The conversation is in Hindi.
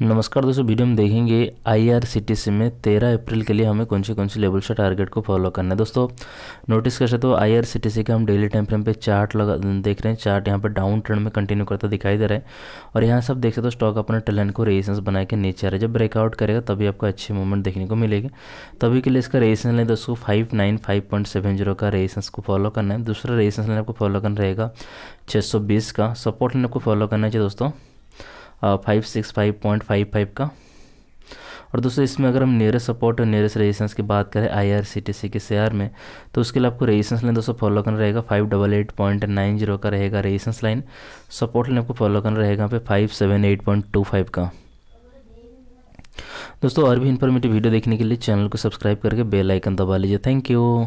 नमस्कार दोस्तों वीडियो में देखेंगे आईआरसीटीसी में 13 अप्रैल के लिए हमें कौन से कौन से लेवल से टारगेट को फॉलो करना है दोस्तों नोटिस कर सकते हो आईआरसीटीसी के हम डेली टाइम फ्रेम पे चार्ट लगा देख रहे हैं चार्ट यहाँ पर डाउन ट्रेंड में कंटिन्यू करता दिखाई दे रहा है और यहाँ सब देख सकते हो स्टॉक अपने टैलेंट को रेजिस्टेंस बना के नीचे आ रहा है जब ब्रेकआउट करेगा तभी आपको अच्छी मूवमेंट देखने को मिलेगी तभी के लिए इसका रेजिस्टेंस लें दोस्तों five nine five point seven zero का रेजिस्टेंस को फॉलो करना है दूसरा रेजिस्टेंस लेन आपको फॉलो करना रहेगा छः सौ बीस का सपोर्ट लेने आपको फॉलो करना चाहिए दोस्तों five six five point five five का और दोस्तों इसमें अगर हम नियरेस्ट सपोर्ट और नियरेस्ट रेजिस्टेंस की बात करें आईआरसीटीसी के शेयर में तो उसके लिए आपको रेजिस्टेंस लाइन दोस्तों फॉलो करना रहेगा five double eight point nine zero का रहेगा रेजिस्टेंस लाइन सपोर्ट लाइन आपको फॉलो करना रहेगा पे five seven eight point two five का दोस्तों और भी इन्फॉर्मेटिव वीडियो देखने के लिए चैनल को सब्सक्राइब करके बेलाइकन दबा लीजिए थैंक यू